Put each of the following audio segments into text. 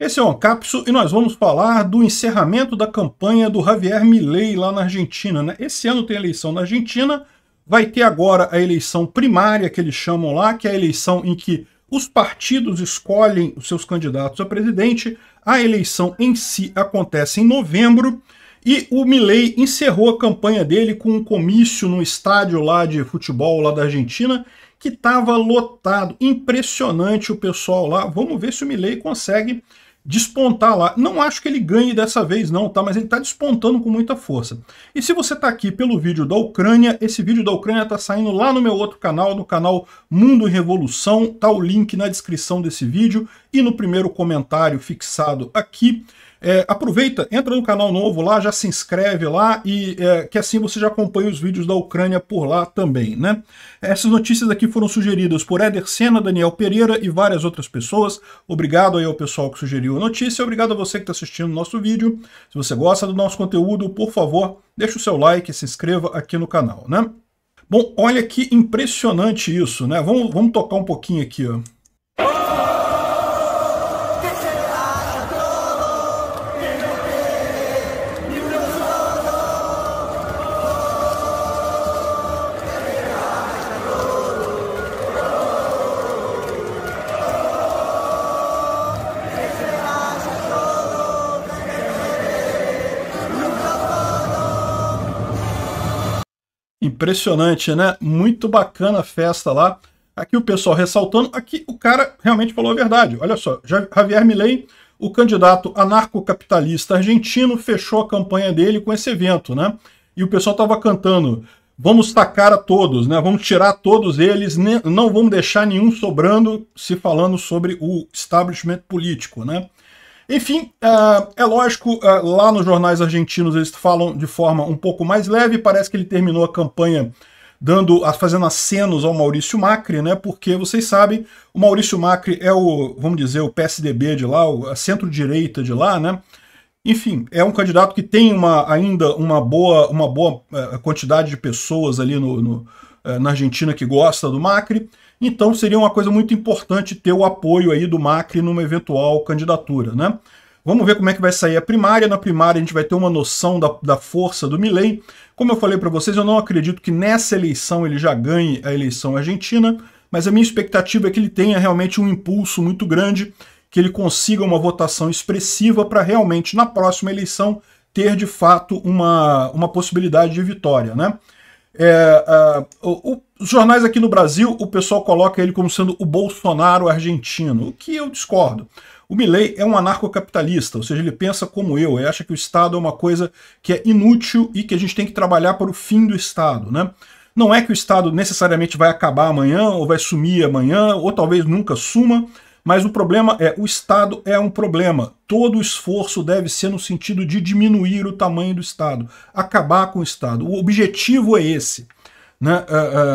Esse é o Ancapso e nós vamos falar do encerramento da campanha do Javier Milei lá na Argentina. Né? Esse ano tem eleição na Argentina, vai ter agora a eleição primária, que eles chamam lá, que é a eleição em que os partidos escolhem os seus candidatos a presidente. A eleição em si acontece em novembro e o Milei encerrou a campanha dele com um comício num estádio lá de futebol lá da Argentina que estava lotado, impressionante o pessoal lá. Vamos ver se o Milei consegue despontar lá. Não acho que ele ganhe dessa vez não, tá? Mas ele está despontando com muita força. E se você está aqui pelo vídeo da Ucrânia, esse vídeo da Ucrânia está saindo lá no meu outro canal, no canal Mundo em Revolução, tá o link na descrição desse vídeo e no primeiro comentário fixado aqui. É, aproveita, entra no canal novo lá, já se inscreve lá e é, que assim você já acompanha os vídeos da Ucrânia por lá também, né? Essas notícias aqui foram sugeridas por Éder Senna, Daniel Pereira e várias outras pessoas. Obrigado aí ao pessoal que sugeriu a notícia, obrigado a você que está assistindo o nosso vídeo. Se você gosta do nosso conteúdo, por favor, deixa o seu like, se inscreva aqui no canal, né? Bom, olha que impressionante isso, né? Vamos, vamos tocar um pouquinho aqui, ó. Impressionante, né? Muito bacana a festa lá. Aqui o pessoal ressaltando, aqui o cara realmente falou a verdade. Olha só, Javier Milei, o candidato anarcocapitalista argentino, fechou a campanha dele com esse evento, né? E o pessoal estava cantando, vamos tacar a todos, né? Vamos tirar todos eles, né? não vamos deixar nenhum sobrando, se falando sobre o establishment político, né? Enfim, uh, é lógico, uh, lá nos jornais argentinos eles falam de forma um pouco mais leve, parece que ele terminou a campanha dando, fazendo acenos ao Maurício Macri, né? Porque vocês sabem, o Maurício Macri é o, vamos dizer, o PSDB de lá, o, a centro-direita de lá, né? Enfim, é um candidato que tem uma, ainda uma boa, uma boa uh, quantidade de pessoas ali no, no eh, na Argentina que gosta do Macri. Então seria uma coisa muito importante ter o apoio aí do Macri numa eventual candidatura, né? Vamos ver como é que vai sair a primária. Na primária a gente vai ter uma noção da, da força do Milley. Como eu falei para vocês, eu não acredito que nessa eleição ele já ganhe a eleição argentina, mas a minha expectativa é que ele tenha realmente um impulso muito grande, que ele consiga uma votação expressiva para realmente na próxima eleição ter de fato uma, uma possibilidade de vitória, né? É, é o, os jornais aqui no Brasil, o pessoal coloca ele como sendo o Bolsonaro argentino, o que eu discordo. O Milley é um anarcocapitalista, ou seja, ele pensa como eu, ele acha que o Estado é uma coisa que é inútil e que a gente tem que trabalhar para o fim do Estado, né? Não é que o Estado necessariamente vai acabar amanhã, ou vai sumir amanhã, ou talvez nunca suma, mas o problema é, o Estado é um problema. Todo esforço deve ser no sentido de diminuir o tamanho do Estado, acabar com o Estado. O objetivo é esse. Né?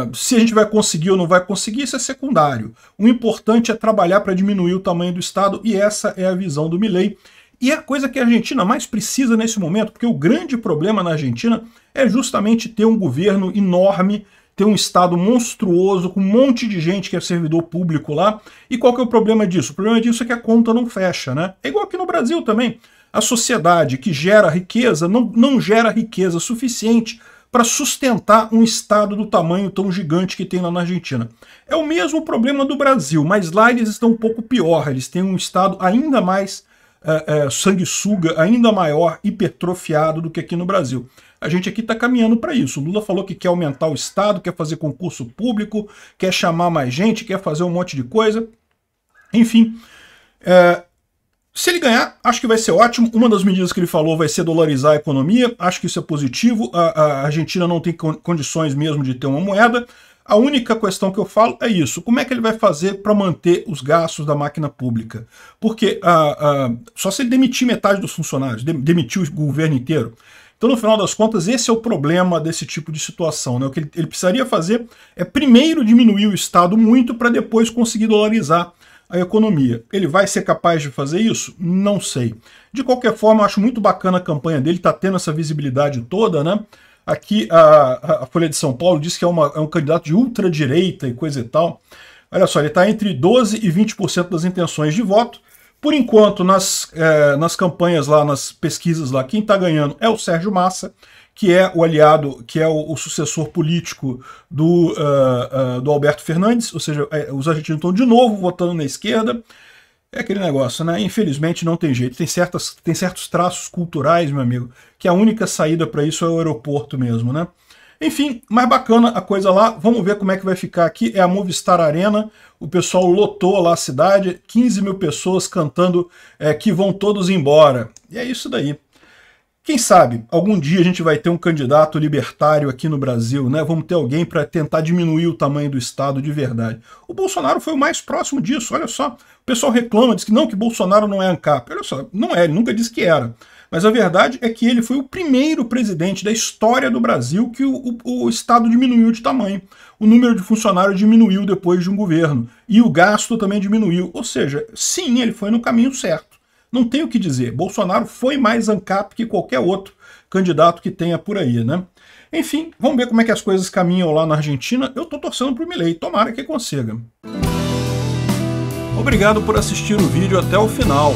Uh, uh, se a gente vai conseguir ou não vai conseguir, isso é secundário. O importante é trabalhar para diminuir o tamanho do Estado, e essa é a visão do Milley. E a coisa que a Argentina mais precisa nesse momento, porque o grande problema na Argentina é justamente ter um governo enorme tem um estado monstruoso, com um monte de gente que é servidor público lá. E qual que é o problema disso? O problema disso é que a conta não fecha, né? É igual aqui no Brasil também. A sociedade que gera riqueza não, não gera riqueza suficiente para sustentar um estado do tamanho tão gigante que tem lá na Argentina. É o mesmo problema do Brasil, mas lá eles estão um pouco pior, eles têm um estado ainda mais é, é, sanguessuga, ainda maior, hipertrofiado do que aqui no Brasil. A gente aqui está caminhando para isso. O Lula falou que quer aumentar o Estado, quer fazer concurso público, quer chamar mais gente, quer fazer um monte de coisa. Enfim, é, se ele ganhar, acho que vai ser ótimo. Uma das medidas que ele falou vai ser dolarizar a economia. Acho que isso é positivo. A, a Argentina não tem condições mesmo de ter uma moeda. A única questão que eu falo é isso: como é que ele vai fazer para manter os gastos da máquina pública? Porque ah, ah, só se ele demitir metade dos funcionários, demitir o governo inteiro, então, no final das contas, esse é o problema desse tipo de situação. Né? O que ele, ele precisaria fazer é primeiro diminuir o Estado muito para depois conseguir dolarizar a economia. Ele vai ser capaz de fazer isso? Não sei. De qualquer forma, acho muito bacana a campanha dele, está tendo essa visibilidade toda, né? Aqui a, a Folha de São Paulo diz que é, uma, é um candidato de ultradireita e coisa e tal. Olha só, ele está entre 12% e 20% das intenções de voto. Por enquanto, nas, é, nas campanhas lá, nas pesquisas lá, quem está ganhando é o Sérgio Massa, que é o aliado, que é o, o sucessor político do, uh, uh, do Alberto Fernandes, ou seja, é, os argentinos estão de novo votando na esquerda. É aquele negócio, né? Infelizmente não tem jeito. Tem, certas, tem certos traços culturais, meu amigo, que a única saída para isso é o aeroporto mesmo, né? Enfim, mais bacana a coisa lá. Vamos ver como é que vai ficar aqui. É a Movistar Arena. O pessoal lotou lá a cidade. 15 mil pessoas cantando é, que vão todos embora. E é isso daí. Quem sabe algum dia a gente vai ter um candidato libertário aqui no Brasil, né? Vamos ter alguém para tentar diminuir o tamanho do Estado de verdade. O Bolsonaro foi o mais próximo disso, olha só. O pessoal reclama, diz que não, que Bolsonaro não é ANCAP. Olha só, não é, ele nunca disse que era. Mas a verdade é que ele foi o primeiro presidente da história do Brasil que o, o, o Estado diminuiu de tamanho. O número de funcionários diminuiu depois de um governo. E o gasto também diminuiu. Ou seja, sim, ele foi no caminho certo. Não tem o que dizer. Bolsonaro foi mais ANCAP que qualquer outro candidato que tenha por aí, né? Enfim, vamos ver como é que as coisas caminham lá na Argentina. Eu tô torcendo pro Milei, tomara que consiga. Obrigado por assistir o vídeo até o final.